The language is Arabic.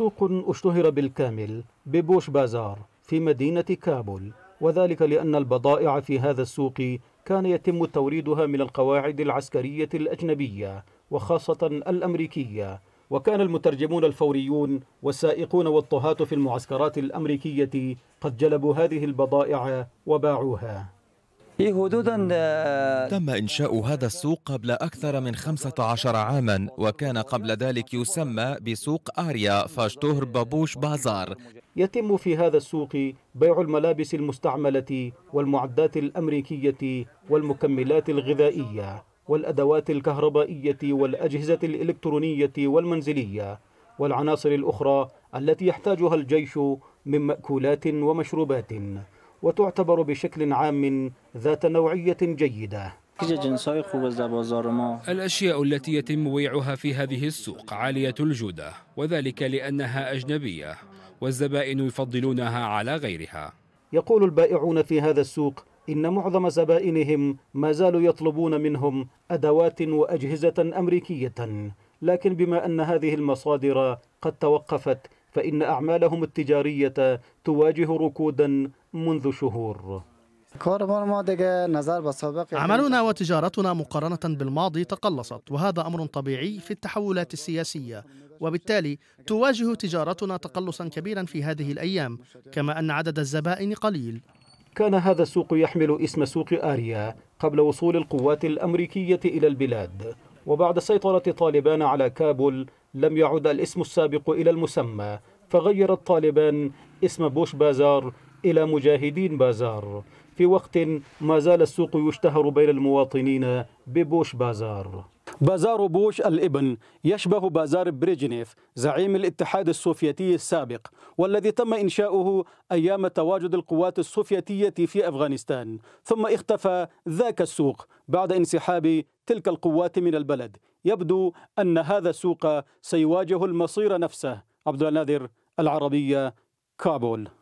سوق اشتهر بالكامل ببوش بازار في مدينة كابول وذلك لأن البضائع في هذا السوق كان يتم توريدها من القواعد العسكرية الأجنبية وخاصة الأمريكية وكان المترجمون الفوريون والسائقون والطهاة في المعسكرات الأمريكية قد جلبوا هذه البضائع وباعوها تم إنشاء هذا السوق قبل أكثر من 15 عاما وكان قبل ذلك يسمى بسوق آريا فاشتهر بابوش بازار يتم في هذا السوق بيع الملابس المستعملة والمعدات الأمريكية والمكملات الغذائية والأدوات الكهربائية والأجهزة الإلكترونية والمنزلية والعناصر الأخرى التي يحتاجها الجيش من مأكولات ومشروبات وتعتبر بشكل عام ذات نوعية جيدة الأشياء التي يتم بيعها في هذه السوق عالية الجودة وذلك لأنها أجنبية والزبائن يفضلونها على غيرها يقول البائعون في هذا السوق إن معظم زبائنهم ما زالوا يطلبون منهم أدوات وأجهزة أمريكية لكن بما أن هذه المصادر قد توقفت فإن أعمالهم التجارية تواجه ركودا منذ شهور يعني عملنا وتجارتنا مقارنة بالماضي تقلصت وهذا أمر طبيعي في التحولات السياسية وبالتالي تواجه تجارتنا تقلصا كبيرا في هذه الأيام كما أن عدد الزبائن قليل كان هذا السوق يحمل اسم سوق آريا قبل وصول القوات الأمريكية إلى البلاد وبعد سيطرة طالبان على كابول لم يعد الاسم السابق إلى المسمى فغير الطالبان اسم بوش بازار إلى مجاهدين بازار في وقت ما زال السوق يشتهر بين المواطنين ببوش بازار بازار بوش الابن يشبه بازار بريجنيف زعيم الاتحاد السوفيتي السابق والذي تم إنشاؤه أيام تواجد القوات السوفيتية في أفغانستان ثم اختفى ذاك السوق بعد انسحاب تلك القوات من البلد يبدو أن هذا السوق سيواجه المصير نفسه عبد الناذر العربية كابول